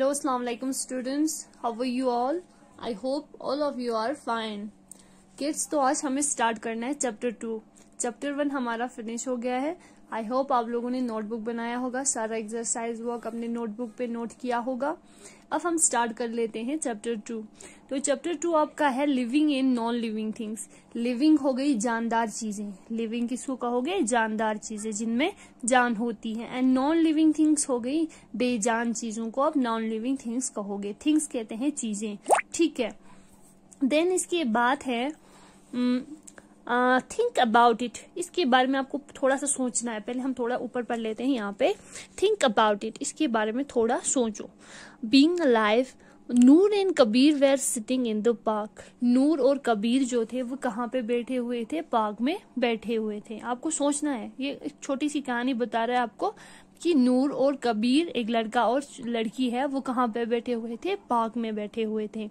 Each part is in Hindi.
हेलो अलैक्म students how are you all I hope all of you are fine kids तो आज हमें स्टार्ट करना है चैप्टर टू चैप्टर वन हमारा फिनिश हो गया है आई होप आप लोगों ने नोटबुक बनाया होगा सारा एक्सरसाइज वर्क अपने नोटबुक पे नोट किया होगा अब हम स्टार्ट कर लेते हैं चैप्टर टू तो चैप्टर टू आपका है living in non living things living हो गई जानदार चीजें लिविंग किसको कहोगे जानदार चीजें जिनमें जान होती है एंड नॉन लिविंग थिंग्स हो गई बेजान चीजों को आप नॉन लिविंग थिंग्स कहोगे थिंग्स कहते हैं चीजें ठीक है देन इसके बाद है हम्म, थिंक अबाउट इट इसके बारे में आपको थोड़ा सा सोचना है पहले हम थोड़ा ऊपर पढ़ लेते हैं यहाँ पे थिंक अबाउट इट इसके बारे में थोड़ा सोचो being live Noor and Kabir were sitting in the park Noor और कबीर जो थे वो कहाँ पे बैठे हुए थे पार्क में बैठे हुए थे आपको सोचना है ये एक छोटी सी कहानी बता रहा है आपको कि नूर और कबीर एक लड़का और लड़की है वो कहाँ पे बैठे हुए थे पार्क में बैठे हुए थे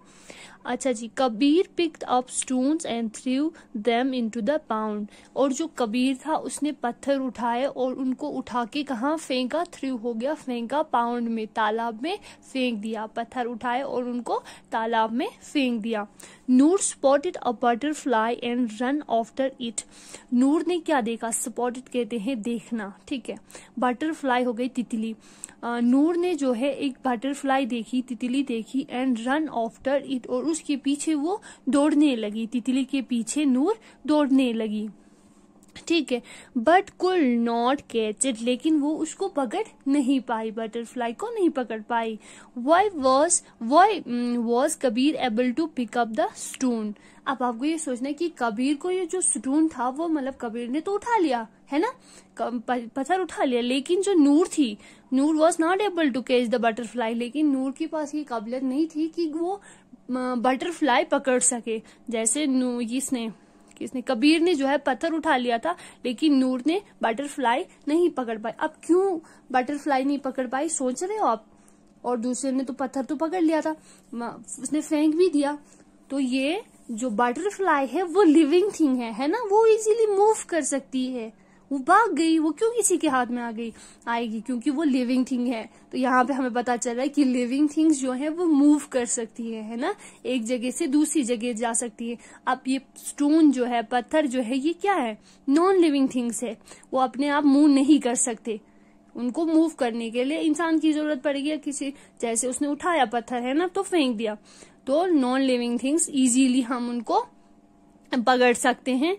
अच्छा जी Kabir picked up stones and threw them into the pond और जो कबीर था उसने पत्थर उठाए और उनको उठा के कहाँ फेंका थ्रू हो गया फेंका पाउंड में तालाब में फेंक दिया पत्थर उठाए और उनको तालाब में फेंक दिया Noor spotted a butterfly and run after it Noor ने क्या देखा स्पॉटेड कहते हैं देखना ठीक है बटरफ्लाई बटरफ्लाई हो गई तितली नूर ने जो है एक बटरफ्लाई देखी तितली देखी एंड रन आफ्टर इट और उसके पीछे वो दौड़ने लगी तितली के पीछे नूर दौड़ने लगी ठीक है बट कुल नॉट कैच इट लेकिन वो उसको पकड़ नहीं पाई बटरफ्लाई को नहीं पकड़ पाई why was why was Kabir able to pick up the stone अब आपको ये सोचना है कि कबीर को ये जो स्टोन था वो मतलब कबीर ने तो उठा लिया है ना पत्थर उठा लिया लेकिन जो नूर थी Noor was not able to catch the butterfly लेकिन नूर के पास ये काबिलियत नहीं थी कि वो बटरफ्लाई पकड़ सके जैसे इसने किसने कबीर ने जो है पत्थर उठा लिया था लेकिन नूर ने बटरफ्लाई नहीं पकड़ पाई अब क्यों बटरफ्लाई नहीं पकड़ पाई सोच रहे हो आप और दूसरे ने तो पत्थर तो पकड़ लिया था उसने फेंक भी दिया तो ये जो बटरफ्लाई है वो लिविंग थिंग है है ना वो इजीली मूव कर सकती है वो भाग गई वो क्यों किसी के हाथ में आ गई आएगी क्योंकि वो लिविंग थिंग है तो यहाँ पे हमें पता चल रहा है कि लिविंग थिंग्स जो है वो मूव कर सकती है है ना एक जगह से दूसरी जगह जा सकती है अब ये स्टोन जो है पत्थर जो है ये क्या है नॉन लिविंग थिंग्स है वो अपने आप मूव नहीं कर सकते उनको मूव करने के लिए इंसान की जरूरत पड़ेगी किसी जैसे उसने उठाया पत्थर है ना तो फेंक दिया तो नॉन लिविंग थिंग्स इजीली हम उनको पकड़ सकते हैं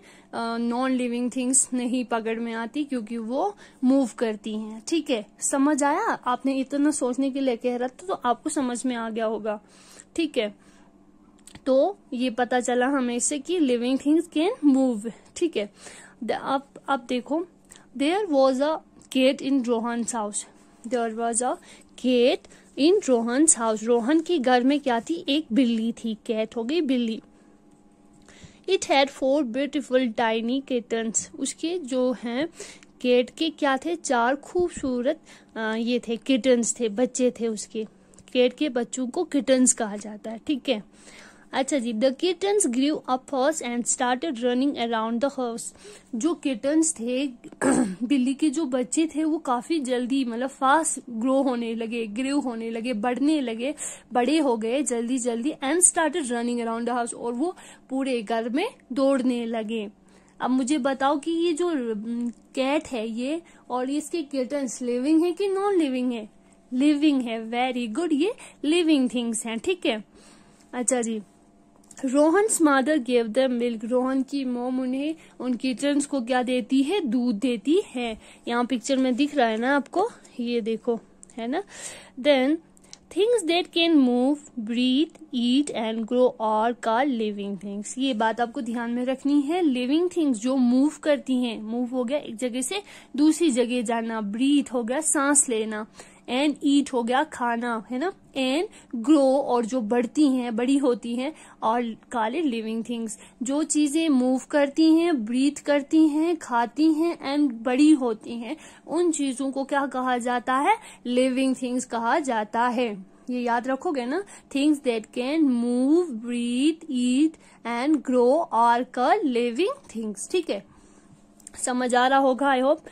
नॉन लिविंग थिंग्स नहीं पकड़ में आती क्योंकि वो मूव करती हैं ठीक है समझ आया आपने इतना सोचने के लिए कह रहा था तो आपको समझ में आ गया होगा ठीक है तो ये पता चला हमें इससे कि लिविंग थिंग्स कैन मूव ठीक है अब अब देखो there was a gate in Rohan house there was a gate in Rohan house Rohan के घर में क्या थी एक बिल्ली थी कैट हो गई बिल्ली it had four beautiful tiny kittens उसके जो हैं गेट के क्या थे चार खूबसूरत ये थे किटन्स थे बच्चे थे उसके गेट के बच्चों को किटन्स कहा जाता है ठीक है अच्छा जी the kittens grew up and started running around the house जो किटन्स थे बिल्ली के जो बच्चे थे वो काफी जल्दी मतलब फास्ट ग्रो होने लगे ग्रीव होने लगे बढ़ने लगे बड़े हो गए जल्दी जल्दी and started running around the house और वो पूरे घर में दौड़ने लगे अब मुझे बताओ कि ये जो कैट है ये और इसके किटन्स लिविंग है कि नॉन लिविंग है लिविंग है वेरी गुड ये लिविंग थिंग्स हैं ठीक है अच्छा जी रोहन्स मादर गेव द मिल्क रोहन की मोम उन्हें उन किचन्स को क्या देती है दूध देती है यहाँ पिक्चर में दिख रहा है ना आपको ये देखो है ना then things that can move breathe eat and grow और का लिविंग थिंग्स ये बात आपको ध्यान में रखनी है लिविंग थिंग्स जो मूव करती हैं मूव हो गया एक जगह से दूसरी जगह जाना ब्रीथ हो गया सांस लेना एंड ईट हो गया खाना है ना एंड ग्रो और जो बढ़ती हैं बड़ी होती हैं और काले लिविंग थिंग्स जो चीज़ें मूव करती हैं ब्रीथ करती हैं खाती हैं एंड बड़ी होती हैं उन चीज़ों को क्या कहा जाता है लिविंग थिंग्स कहा जाता है ये याद रखोगे ना things that can move breathe eat and grow are called living things ठीक है समझ आ रहा होगा आई होप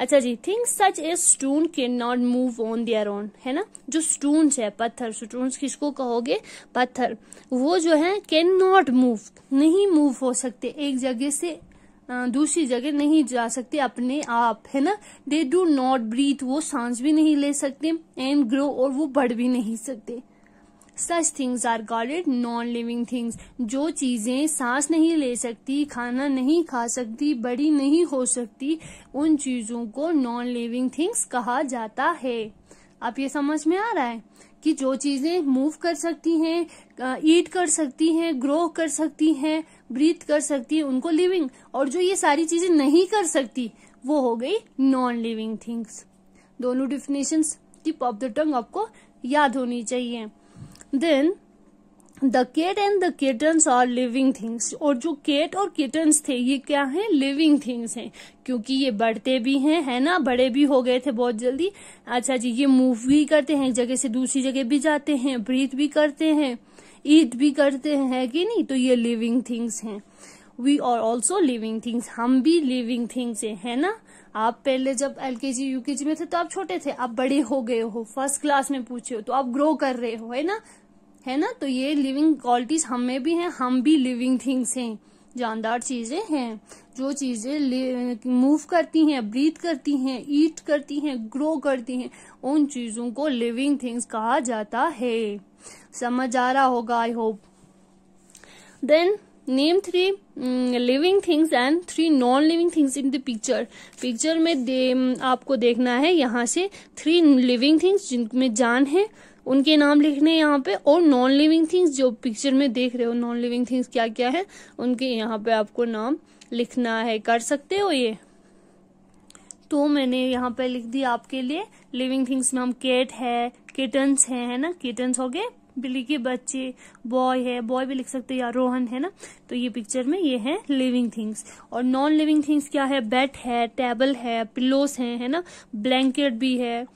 अच्छा जी things such a stone can not move on their own है ना जो स्टोन्स है पत्थर स्टोन्स किसको कहोगे पत्थर वो जो है कैन नॉट मूव नहीं मूव हो सकते एक जगह से दूसरी जगह नहीं जा सकते अपने आप है ना दे डू नॉट ब्रीथ वो सांस भी नहीं ले सकते एंड ग्रो और वो बढ़ भी नहीं सकते such things are called non living things जो चीजें सांस नहीं ले सकती खाना नहीं खा सकती बड़ी नहीं हो सकती उन चीजों को नॉन लिविंग थिंग्स कहा जाता है आप ये समझ में आ रहा है कि जो चीजें मूव कर सकती हैं ईट कर सकती हैं ग्रो कर सकती हैं ब्रीथ कर सकती है उनको लिविंग और जो ये सारी चीजें नहीं कर सकती वो हो गई नॉन लिविंग थिंग्स दोनों definition tip of the tongue आपको याद होनी चाहिए then the cat and the kittens are living things और जो केट और किटन्स थे ये क्या है लिविंग थिंग्स हैं क्योंकि ये बढ़ते भी हैं है ना बड़े भी हो गए थे बहुत जल्दी अच्छा जी ये मूव भी करते हैं एक जगह से दूसरी जगह भी जाते हैं ब्रीथ भी करते हैं ईट भी करते हैं है कि नहीं तो ये लिविंग थिंग्स हैं we are also living things हम भी लिविंग थिंग्स है ना आप पहले जब एल के जी यू के जी में थे तो आप छोटे थे आप बड़े हो गए हो फर्स्ट क्लास में पूछे हो तो आप ग्रो कर रहे हो है ना है ना तो ये लिविंग क्वालिटीज हमें भी हैं हम भी लिविंग थिंग्स हैं जानदार चीजें हैं जो चीजें मूव करती हैं ब्रीथ करती हैं ईट करती हैं ग्रो करती हैं उन चीजों को लिविंग थिंग्स कहा जाता है समझ आ रहा होगा I hope then name three living things and three non living things in the picture picture में दे, mm, आपको देखना है यहाँ से थ्री लिविंग थिंग्स जिनमें जान है उनके नाम लिखने हैं यहाँ पे और नॉन लिविंग थिंग्स जो पिक्चर में देख रहे हो नॉन लिविंग थिंग्स क्या क्या है उनके यहाँ पे आपको नाम लिखना है कर सकते हो ये तो मैंने यहाँ पे लिख दिया आपके लिए लिविंग थिंग्स में हम केट है किटन्स है है ना किटन्स हो गए बिल्ली के बच्चे बॉय है बॉय भी लिख सकते हैं या रोहन है ना तो ये पिक्चर में ये है लिविंग थिंग्स और नॉन लिविंग थिंग्स क्या है बेड है टेबल है पिलोस है है ना ब्लैंकेट भी है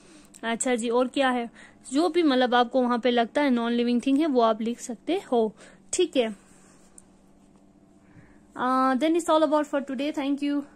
अच्छा जी और क्या है जो भी मतलब आपको वहां पे लगता है नॉन लिविंग थिंग है वो आप लिख सकते हो ठीक है then is all about for today thank you